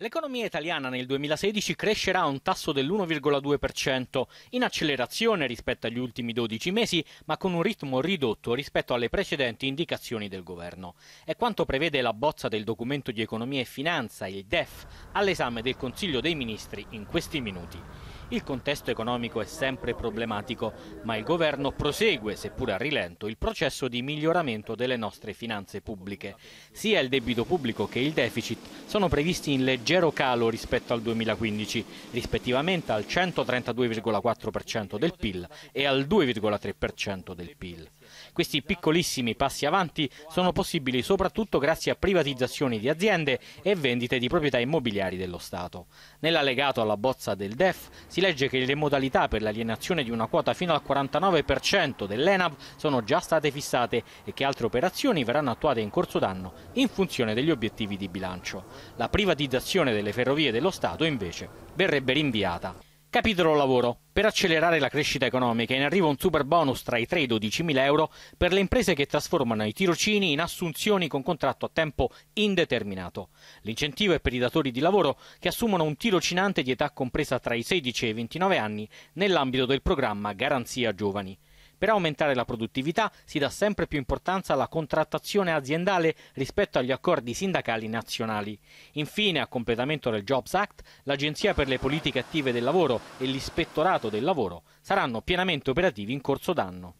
L'economia italiana nel 2016 crescerà a un tasso dell'1,2%, in accelerazione rispetto agli ultimi 12 mesi, ma con un ritmo ridotto rispetto alle precedenti indicazioni del governo. È quanto prevede la bozza del documento di economia e finanza, il DEF, all'esame del Consiglio dei Ministri in questi minuti il contesto economico è sempre problematico, ma il governo prosegue, seppur a rilento, il processo di miglioramento delle nostre finanze pubbliche. Sia il debito pubblico che il deficit sono previsti in leggero calo rispetto al 2015, rispettivamente al 132,4% del PIL e al 2,3% del PIL. Questi piccolissimi passi avanti sono possibili soprattutto grazie a privatizzazioni di aziende e vendite di proprietà immobiliari dello Stato. Nell'allegato alla bozza del DEF si si legge che le modalità per l'alienazione di una quota fino al 49% dell'ENAV sono già state fissate e che altre operazioni verranno attuate in corso d'anno in funzione degli obiettivi di bilancio. La privatizzazione delle ferrovie dello Stato invece verrebbe rinviata. Capitolo lavoro. Per accelerare la crescita economica è in arrivo un super bonus tra i 3 e i 12 mila euro per le imprese che trasformano i tirocini in assunzioni con contratto a tempo indeterminato. L'incentivo è per i datori di lavoro che assumono un tirocinante di età compresa tra i 16 e i 29 anni nell'ambito del programma Garanzia Giovani. Per aumentare la produttività si dà sempre più importanza alla contrattazione aziendale rispetto agli accordi sindacali nazionali. Infine, a completamento del Jobs Act, l'Agenzia per le politiche attive del lavoro e l'Ispettorato del lavoro saranno pienamente operativi in corso d'anno.